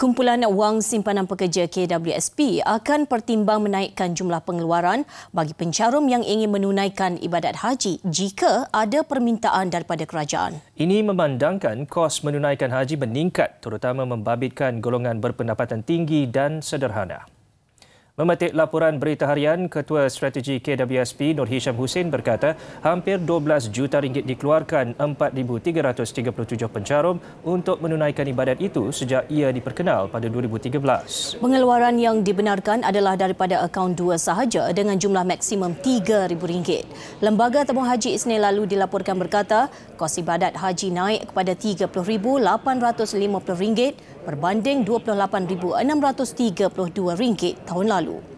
Kumpulan Wang Simpanan Pekerja KWSP akan pertimbang menaikkan jumlah pengeluaran bagi pencarum yang ingin menunaikan ibadat haji jika ada permintaan daripada kerajaan. Ini memandangkan kos menunaikan haji meningkat terutama membabitkan golongan berpendapatan tinggi dan sederhana. Memetik laporan berita harian, Ketua Strategi KWSP Nur Hisham Hussein berkata hampir 12 juta ringgit dikeluarkan 4,337 pencarum untuk menunaikan ibadat itu sejak ia diperkenal pada 2013. Pengeluaran yang dibenarkan adalah daripada akaun dua sahaja dengan jumlah maksimum RM3,000. Lembaga Temu Haji Isnin lalu dilaporkan berkata kos ibadat haji naik kepada RM30,850 berbanding rm ringgit tahun lalu.